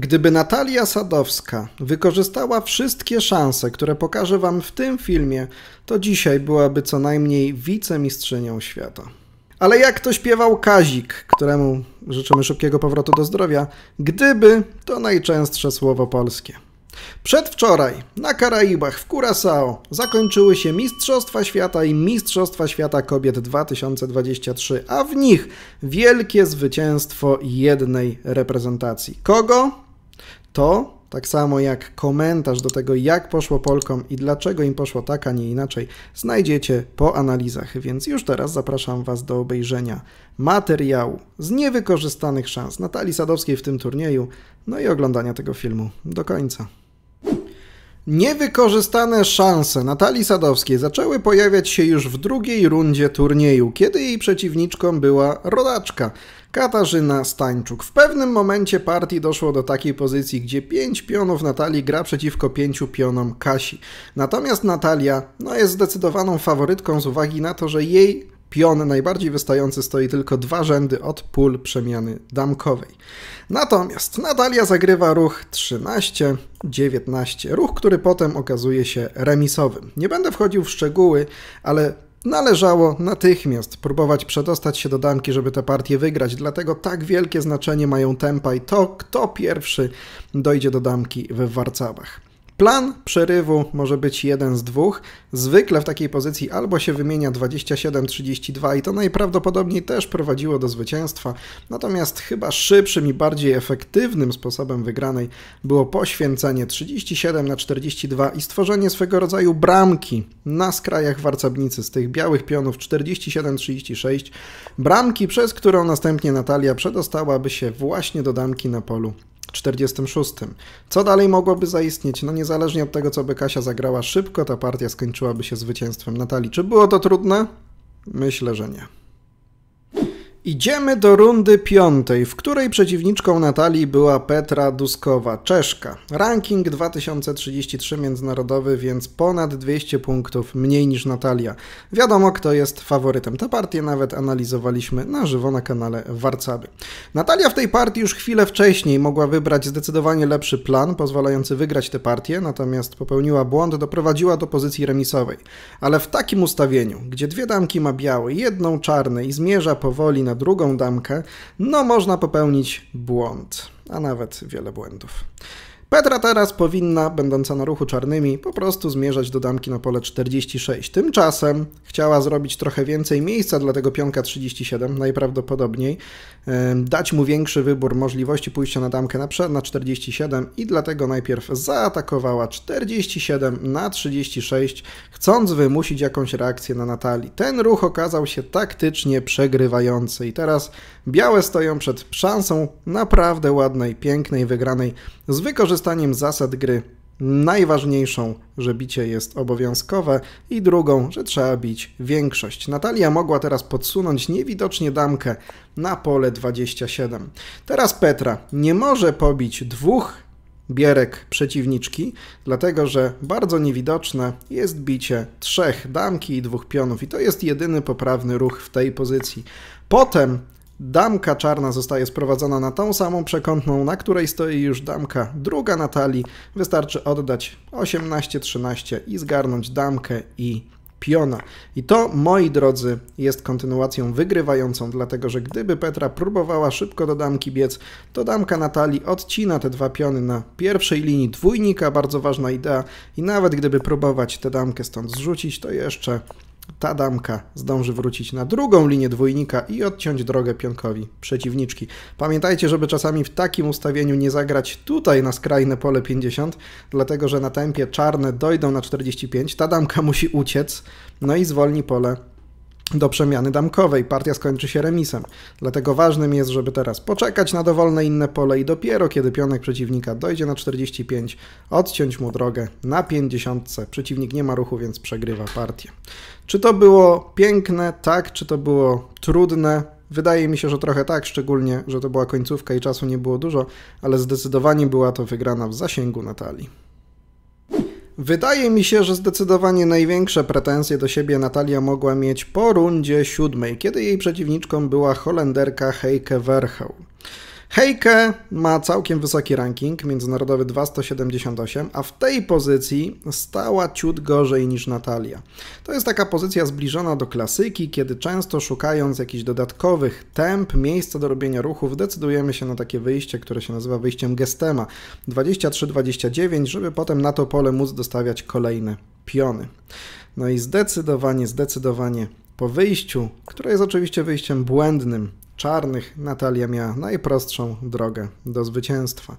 Gdyby Natalia Sadowska wykorzystała wszystkie szanse, które pokażę Wam w tym filmie, to dzisiaj byłaby co najmniej wicemistrzynią świata. Ale jak to śpiewał Kazik, któremu życzymy szybkiego powrotu do zdrowia, gdyby to najczęstsze słowo polskie. Przedwczoraj na Karaibach w Curacao zakończyły się Mistrzostwa Świata i Mistrzostwa Świata Kobiet 2023, a w nich wielkie zwycięstwo jednej reprezentacji. Kogo? To tak samo jak komentarz do tego, jak poszło Polkom i dlaczego im poszło tak, a nie inaczej, znajdziecie po analizach, więc już teraz zapraszam Was do obejrzenia materiału z niewykorzystanych szans Natalii Sadowskiej w tym turnieju, no i oglądania tego filmu do końca. Niewykorzystane szanse Natalii Sadowskiej zaczęły pojawiać się już w drugiej rundzie turnieju, kiedy jej przeciwniczką była rodaczka – Katarzyna Stańczuk. W pewnym momencie partii doszło do takiej pozycji, gdzie pięć pionów Natalii gra przeciwko pięciu pionom Kasi. Natomiast Natalia no, jest zdecydowaną faworytką z uwagi na to, że jej pion najbardziej wystający stoi tylko dwa rzędy od pól przemiany damkowej. Natomiast Natalia zagrywa ruch 13, 19, ruch, który potem okazuje się remisowym. Nie będę wchodził w szczegóły, ale Należało natychmiast próbować przedostać się do damki, żeby tę partię wygrać, dlatego tak wielkie znaczenie mają tempa i to, kto pierwszy dojdzie do damki we Warcabach. Plan przerywu może być jeden z dwóch. Zwykle w takiej pozycji albo się wymienia 27-32 i to najprawdopodobniej też prowadziło do zwycięstwa. Natomiast chyba szybszym i bardziej efektywnym sposobem wygranej było poświęcenie 37 na 42 i stworzenie swego rodzaju bramki na skrajach warcabnicy z tych białych pionów 47-36. Bramki, przez którą następnie Natalia przedostałaby się właśnie do damki na polu 46. Co dalej mogłoby zaistnieć? No niezależnie od tego, co by Kasia zagrała szybko, ta partia skończyłaby się zwycięstwem Natalii. Czy było to trudne? Myślę, że nie. Idziemy do rundy piątej, w której przeciwniczką Natalii była Petra Duskowa, Czeszka. Ranking 2033 międzynarodowy, więc ponad 200 punktów mniej niż Natalia. Wiadomo, kto jest faworytem. Tę partię nawet analizowaliśmy na żywo na kanale Warcaby. Natalia w tej partii już chwilę wcześniej mogła wybrać zdecydowanie lepszy plan, pozwalający wygrać tę partię, natomiast popełniła błąd, doprowadziła do pozycji remisowej. Ale w takim ustawieniu, gdzie dwie damki ma białe, jedną czarne i zmierza powoli na drugą damkę, no można popełnić błąd, a nawet wiele błędów. Petra teraz powinna, będąca na ruchu czarnymi, po prostu zmierzać do damki na pole 46. Tymczasem chciała zrobić trochę więcej miejsca dla tego pionka 37, najprawdopodobniej, dać mu większy wybór możliwości pójścia na damkę na, na 47 i dlatego najpierw zaatakowała 47 na 36, chcąc wymusić jakąś reakcję na Natalii. Ten ruch okazał się taktycznie przegrywający i teraz białe stoją przed szansą naprawdę ładnej, pięknej wygranej z wykorzystaniem zasad gry najważniejszą, że bicie jest obowiązkowe i drugą, że trzeba bić większość. Natalia mogła teraz podsunąć niewidocznie damkę na pole 27. Teraz Petra nie może pobić dwóch bierek przeciwniczki, dlatego że bardzo niewidoczne jest bicie trzech damki i dwóch pionów i to jest jedyny poprawny ruch w tej pozycji. Potem Damka czarna zostaje sprowadzona na tą samą przekątną, na której stoi już damka druga Natalii. Wystarczy oddać 18-13 i zgarnąć damkę i piona. I to, moi drodzy, jest kontynuacją wygrywającą, dlatego że gdyby Petra próbowała szybko do damki biec, to damka Natalii odcina te dwa piony na pierwszej linii dwójnika, bardzo ważna idea. I nawet gdyby próbować tę damkę stąd zrzucić, to jeszcze ta damka zdąży wrócić na drugą linię dwójnika i odciąć drogę pionkowi przeciwniczki. Pamiętajcie, żeby czasami w takim ustawieniu nie zagrać tutaj na skrajne pole 50, dlatego że na tempie czarne dojdą na 45, ta damka musi uciec, no i zwolni pole do przemiany damkowej. Partia skończy się remisem. Dlatego ważnym jest, żeby teraz poczekać na dowolne inne pole i dopiero kiedy pionek przeciwnika dojdzie na 45, odciąć mu drogę na 50. Przeciwnik nie ma ruchu, więc przegrywa partię. Czy to było piękne? Tak. Czy to było trudne? Wydaje mi się, że trochę tak, szczególnie, że to była końcówka i czasu nie było dużo, ale zdecydowanie była to wygrana w zasięgu Natalii. Wydaje mi się, że zdecydowanie największe pretensje do siebie Natalia mogła mieć po rundzie siódmej, kiedy jej przeciwniczką była Holenderka Heike Verheu. Heike ma całkiem wysoki ranking, międzynarodowy 278, a w tej pozycji stała ciut gorzej niż Natalia. To jest taka pozycja zbliżona do klasyki, kiedy często szukając jakichś dodatkowych temp, miejsca do robienia ruchów, decydujemy się na takie wyjście, które się nazywa wyjściem gestema 23-29, żeby potem na to pole móc dostawiać kolejne piony. No i zdecydowanie, zdecydowanie po wyjściu, które jest oczywiście wyjściem błędnym, czarnych Natalia miała najprostszą drogę do zwycięstwa.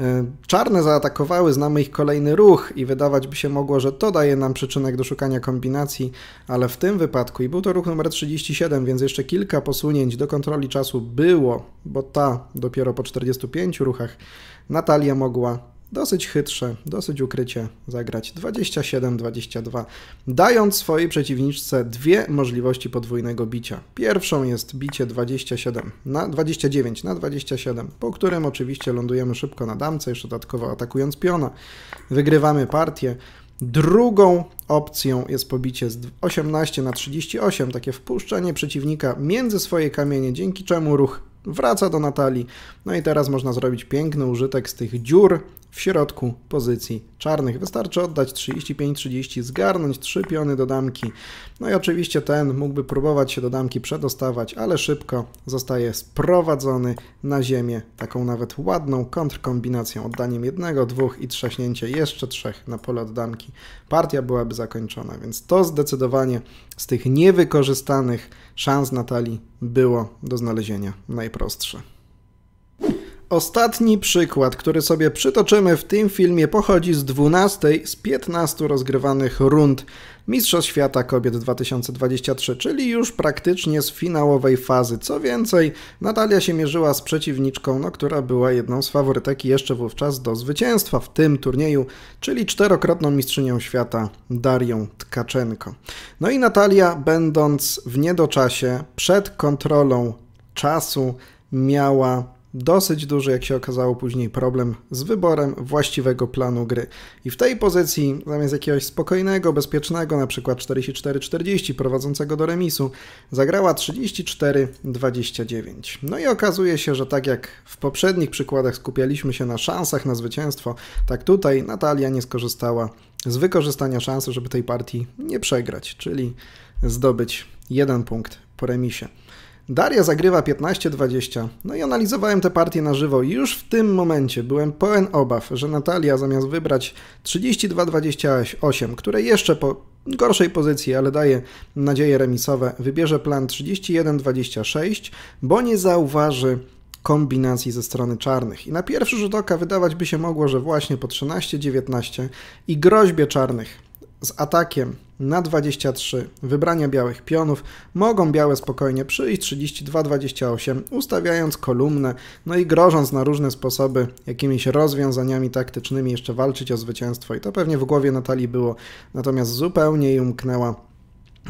E, czarne zaatakowały, znamy ich kolejny ruch i wydawać by się mogło, że to daje nam przyczynek do szukania kombinacji, ale w tym wypadku, i był to ruch numer 37, więc jeszcze kilka posunięć do kontroli czasu było, bo ta dopiero po 45 ruchach Natalia mogła dosyć chytrze, dosyć ukrycie zagrać 27-22, dając swojej przeciwniczce dwie możliwości podwójnego bicia. Pierwszą jest bicie 27 na 29 na 27, po którym oczywiście lądujemy szybko na damce, jeszcze dodatkowo atakując piona. Wygrywamy partię. Drugą opcją jest pobicie z 18 na 38, takie wpuszczenie przeciwnika między swoje kamienie, dzięki czemu ruch wraca do Natalii. No i teraz można zrobić piękny użytek z tych dziur w środku pozycji czarnych. Wystarczy oddać 35-30, zgarnąć 3 piony do damki. No i oczywiście ten mógłby próbować się do damki przedostawać, ale szybko zostaje sprowadzony na ziemię taką nawet ładną kontrkombinacją, oddaniem jednego, dwóch i trzaśnięcie jeszcze trzech na pole od damki. Partia byłaby zakończona, więc to zdecydowanie z tych niewykorzystanych szans Natalii było do znalezienia najprostsze. Ostatni przykład, który sobie przytoczymy w tym filmie, pochodzi z 12 z 15 rozgrywanych rund Mistrzostw Świata Kobiet 2023, czyli już praktycznie z finałowej fazy. Co więcej, Natalia się mierzyła z przeciwniczką, no, która była jedną z faworytek jeszcze wówczas do zwycięstwa w tym turnieju, czyli czterokrotną mistrzynią świata Darią Tkaczenko. No i Natalia, będąc w niedoczasie, przed kontrolą czasu, miała dosyć duży, jak się okazało później, problem z wyborem właściwego planu gry. I w tej pozycji, zamiast jakiegoś spokojnego, bezpiecznego, na przykład 44-40 prowadzącego do remisu, zagrała 34-29. No i okazuje się, że tak jak w poprzednich przykładach skupialiśmy się na szansach na zwycięstwo, tak tutaj Natalia nie skorzystała z wykorzystania szansy, żeby tej partii nie przegrać, czyli zdobyć jeden punkt po remisie. Daria zagrywa 15-20. No i analizowałem te partie na żywo już w tym momencie byłem pełen obaw, że Natalia zamiast wybrać 32-28, które jeszcze po gorszej pozycji, ale daje nadzieje remisowe, wybierze plan 31-26, bo nie zauważy kombinacji ze strony czarnych. I na pierwszy rzut oka wydawać by się mogło, że właśnie po 13-19 i groźbie czarnych z atakiem na 23 wybrania białych pionów mogą białe spokojnie przyjść 32-28 ustawiając kolumnę no i grożąc na różne sposoby jakimiś rozwiązaniami taktycznymi jeszcze walczyć o zwycięstwo i to pewnie w głowie Natalii było natomiast zupełnie jej umknęła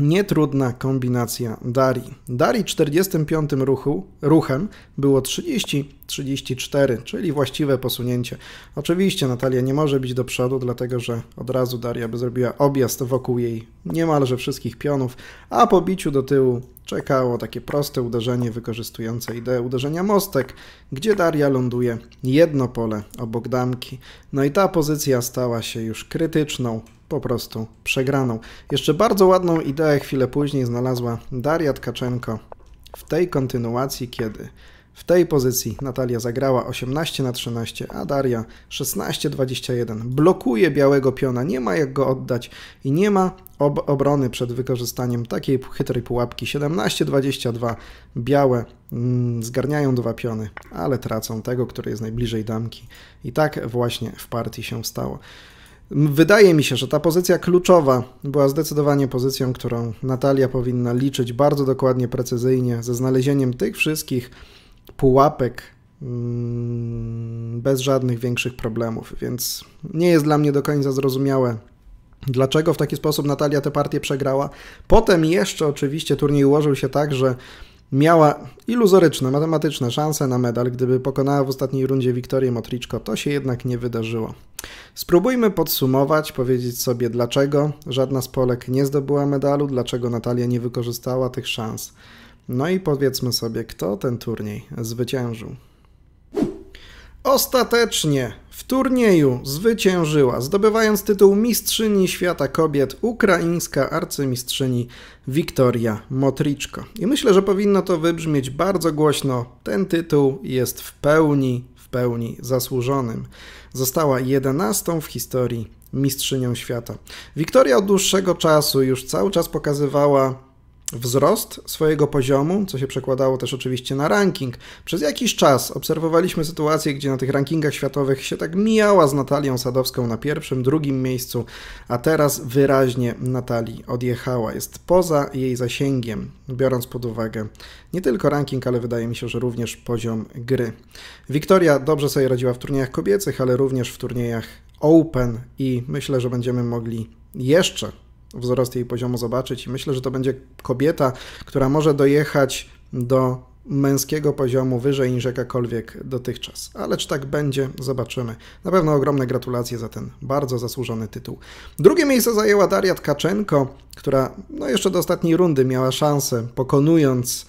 Nietrudna kombinacja Dari. Dari 45 ruchu, ruchem było 30-34, czyli właściwe posunięcie. Oczywiście Natalia nie może być do przodu, dlatego że od razu Daria by zrobiła objazd wokół jej niemalże wszystkich pionów, a po biciu do tyłu czekało takie proste uderzenie wykorzystujące ideę uderzenia mostek, gdzie Daria ląduje jedno pole obok damki. No i ta pozycja stała się już krytyczną po prostu przegraną. Jeszcze bardzo ładną ideę chwilę później znalazła Daria Tkaczenko w tej kontynuacji, kiedy w tej pozycji Natalia zagrała 18 na 13, a Daria 16-21. Blokuje białego piona, nie ma jak go oddać i nie ma ob obrony przed wykorzystaniem takiej chytrej pułapki. 17-22 białe mm, zgarniają dwa piony, ale tracą tego, który jest najbliżej damki. I tak właśnie w partii się stało. Wydaje mi się, że ta pozycja kluczowa była zdecydowanie pozycją, którą Natalia powinna liczyć bardzo dokładnie, precyzyjnie, ze znalezieniem tych wszystkich pułapek mm, bez żadnych większych problemów. Więc nie jest dla mnie do końca zrozumiałe, dlaczego w taki sposób Natalia tę partię przegrała. Potem jeszcze oczywiście turniej ułożył się tak, że miała iluzoryczne, matematyczne szanse na medal, gdyby pokonała w ostatniej rundzie Wiktorię Motriczko. To się jednak nie wydarzyło. Spróbujmy podsumować, powiedzieć sobie dlaczego żadna z Polek nie zdobyła medalu, dlaczego Natalia nie wykorzystała tych szans. No i powiedzmy sobie, kto ten turniej zwyciężył. Ostatecznie w turnieju zwyciężyła, zdobywając tytuł Mistrzyni Świata Kobiet, ukraińska arcymistrzyni Wiktoria Motriczko. I myślę, że powinno to wybrzmieć bardzo głośno. Ten tytuł jest w pełni, w pełni zasłużonym. Została jedenastą w historii mistrzynią świata. Wiktoria od dłuższego czasu już cały czas pokazywała wzrost swojego poziomu, co się przekładało też oczywiście na ranking. Przez jakiś czas obserwowaliśmy sytuację, gdzie na tych rankingach światowych się tak mijała z Natalią Sadowską na pierwszym, drugim miejscu, a teraz wyraźnie Natalii odjechała. Jest poza jej zasięgiem, biorąc pod uwagę nie tylko ranking, ale wydaje mi się, że również poziom gry. Wiktoria dobrze sobie radziła w turniejach kobiecych, ale również w turniejach Open i myślę, że będziemy mogli jeszcze wzrost jej poziomu zobaczyć i myślę, że to będzie kobieta, która może dojechać do męskiego poziomu wyżej niż jakakolwiek dotychczas. Ale czy tak będzie, zobaczymy. Na pewno ogromne gratulacje za ten bardzo zasłużony tytuł. Drugie miejsce zajęła Daria Tkaczenko, która no jeszcze do ostatniej rundy miała szansę, pokonując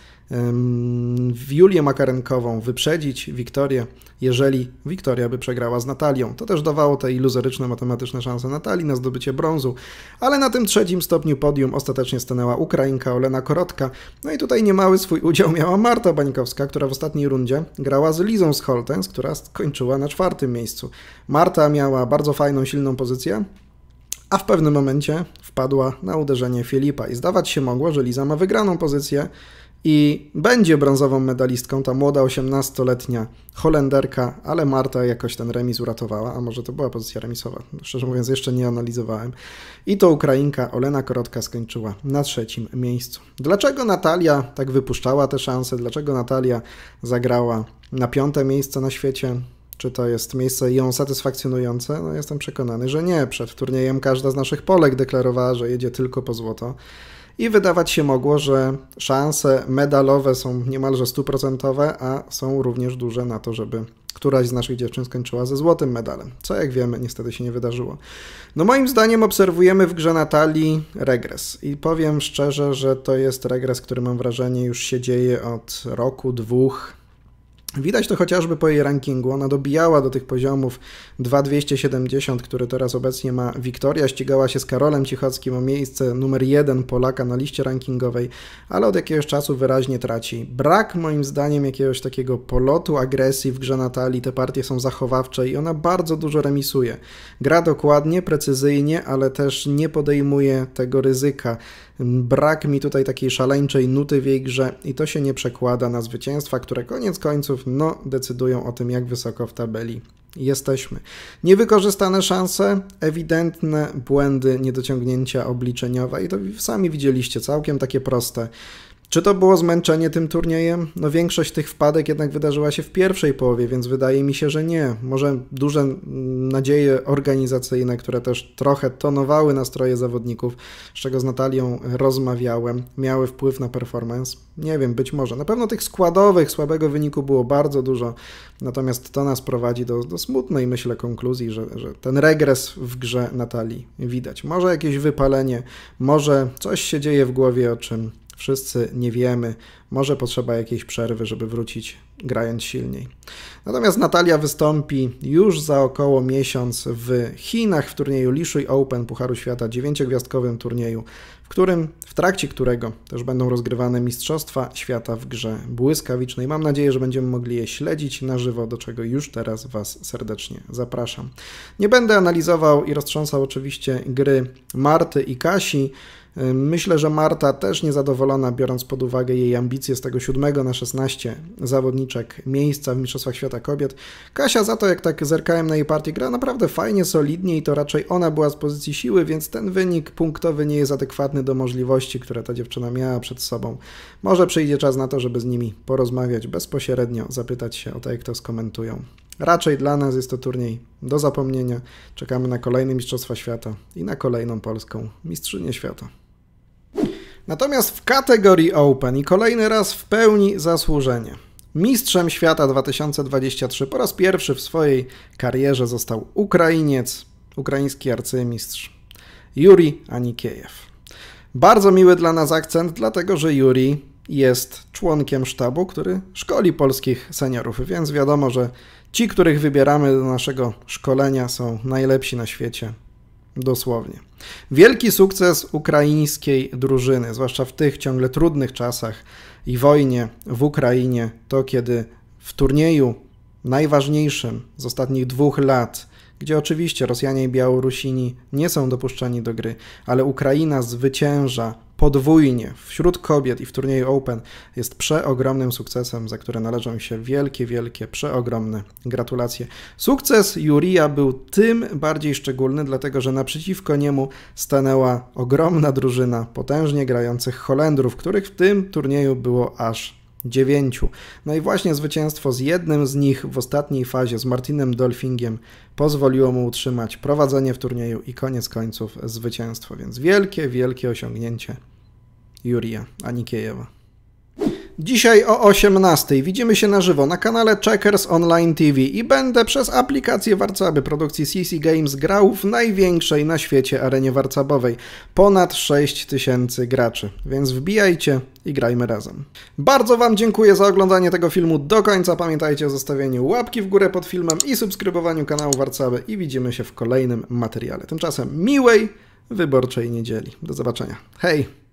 w Julię Makarenkową, wyprzedzić Wiktorię, jeżeli Wiktoria by przegrała z Natalią. To też dawało te iluzoryczne matematyczne szanse Natalii na zdobycie brązu, ale na tym trzecim stopniu podium ostatecznie stanęła Ukrainka Olena Korotka. No i tutaj niemały swój udział miała Marta Bańkowska, która w ostatniej rundzie grała z Lizą z Holtens, która skończyła na czwartym miejscu. Marta miała bardzo fajną, silną pozycję, a w pewnym momencie wpadła na uderzenie Filipa i zdawać się mogło, że Liza ma wygraną pozycję, i będzie brązową medalistką ta młoda 18-letnia Holenderka, ale Marta jakoś ten remis uratowała, a może to była pozycja remisowa, no, szczerze mówiąc jeszcze nie analizowałem. I to Ukrainka Olena Korotka skończyła na trzecim miejscu. Dlaczego Natalia tak wypuszczała te szanse? Dlaczego Natalia zagrała na piąte miejsce na świecie? Czy to jest miejsce ją satysfakcjonujące? No jestem przekonany, że nie. Przed turniejem każda z naszych Polek deklarowała, że jedzie tylko po złoto i wydawać się mogło, że szanse medalowe są niemalże stuprocentowe, a są również duże na to, żeby któraś z naszych dziewczyn skończyła ze złotym medalem, co jak wiemy niestety się nie wydarzyło. No moim zdaniem obserwujemy w grze Natalii regres i powiem szczerze, że to jest regres, który mam wrażenie już się dzieje od roku, dwóch, Widać to chociażby po jej rankingu. Ona dobijała do tych poziomów 2270, który teraz obecnie ma Wiktoria. Ścigała się z Karolem Cichockim o miejsce numer 1 Polaka na liście rankingowej, ale od jakiegoś czasu wyraźnie traci. Brak moim zdaniem jakiegoś takiego polotu agresji w grze Natalii. Te partie są zachowawcze i ona bardzo dużo remisuje. Gra dokładnie, precyzyjnie, ale też nie podejmuje tego ryzyka. Brak mi tutaj takiej szaleńczej nuty w jej grze i to się nie przekłada na zwycięstwa, które koniec końców punktów, no decydują o tym, jak wysoko w tabeli jesteśmy. Niewykorzystane szanse, ewidentne błędy niedociągnięcia obliczeniowe i to sami widzieliście, całkiem takie proste czy to było zmęczenie tym turniejem? No większość tych wpadek jednak wydarzyła się w pierwszej połowie, więc wydaje mi się, że nie. Może duże mm, nadzieje organizacyjne, które też trochę tonowały nastroje zawodników, z czego z Natalią rozmawiałem, miały wpływ na performance? Nie wiem, być może. Na pewno tych składowych, słabego wyniku było bardzo dużo, natomiast to nas prowadzi do, do smutnej, myślę, konkluzji, że, że ten regres w grze Natalii widać. Może jakieś wypalenie, może coś się dzieje w głowie, o czym Wszyscy nie wiemy. Może potrzeba jakiejś przerwy, żeby wrócić grając silniej. Natomiast Natalia wystąpi już za około miesiąc w Chinach w turnieju Lishuy Open Pucharu Świata, dziewięciogwiazdkowym turnieju, w którym, w trakcie którego też będą rozgrywane Mistrzostwa Świata w grze błyskawicznej. Mam nadzieję, że będziemy mogli je śledzić na żywo, do czego już teraz Was serdecznie zapraszam. Nie będę analizował i roztrząsał oczywiście gry Marty i Kasi, Myślę, że Marta też niezadowolona, biorąc pod uwagę jej ambicje z tego 7 na 16 zawodniczek miejsca w Mistrzostwach Świata Kobiet. Kasia za to, jak tak zerkałem na jej partię, gra naprawdę fajnie, solidnie i to raczej ona była z pozycji siły, więc ten wynik punktowy nie jest adekwatny do możliwości, które ta dziewczyna miała przed sobą. Może przyjdzie czas na to, żeby z nimi porozmawiać bezpośrednio, zapytać się o to, jak to skomentują. Raczej dla nas jest to turniej do zapomnienia. Czekamy na kolejne Mistrzostwa Świata i na kolejną polską Mistrzynię Świata. Natomiast w kategorii Open i kolejny raz w pełni zasłużenie. Mistrzem świata 2023 po raz pierwszy w swojej karierze został Ukrainiec, ukraiński arcymistrz Juri Anikiejew. Bardzo miły dla nas akcent, dlatego że Juri jest członkiem sztabu, który szkoli polskich seniorów, więc wiadomo, że Ci, których wybieramy do naszego szkolenia, są najlepsi na świecie. Dosłownie. Wielki sukces ukraińskiej drużyny, zwłaszcza w tych ciągle trudnych czasach i wojnie w Ukrainie, to kiedy w turnieju najważniejszym z ostatnich dwóch lat, gdzie oczywiście Rosjanie i Białorusini nie są dopuszczeni do gry, ale Ukraina zwycięża podwójnie wśród kobiet i w turnieju Open jest przeogromnym sukcesem, za które należą się wielkie, wielkie, przeogromne gratulacje. Sukces Jurija był tym bardziej szczególny, dlatego że naprzeciwko niemu stanęła ogromna drużyna potężnie grających Holendrów, których w tym turnieju było aż dziewięciu. No i właśnie zwycięstwo z jednym z nich w ostatniej fazie z Martinem Dolfingiem pozwoliło mu utrzymać prowadzenie w turnieju i koniec końców zwycięstwo. Więc wielkie, wielkie osiągnięcie Jurija Anikiejewa. Dzisiaj o 18:00 widzimy się na żywo na kanale Checkers Online TV i będę przez aplikację Warcaby produkcji CC Games grał w największej na świecie arenie warcabowej. Ponad 6000 graczy, więc wbijajcie i grajmy razem. Bardzo Wam dziękuję za oglądanie tego filmu do końca. Pamiętajcie o zostawieniu łapki w górę pod filmem i subskrybowaniu kanału Warcaby i widzimy się w kolejnym materiale. Tymczasem miłej, wyborczej niedzieli. Do zobaczenia. Hej!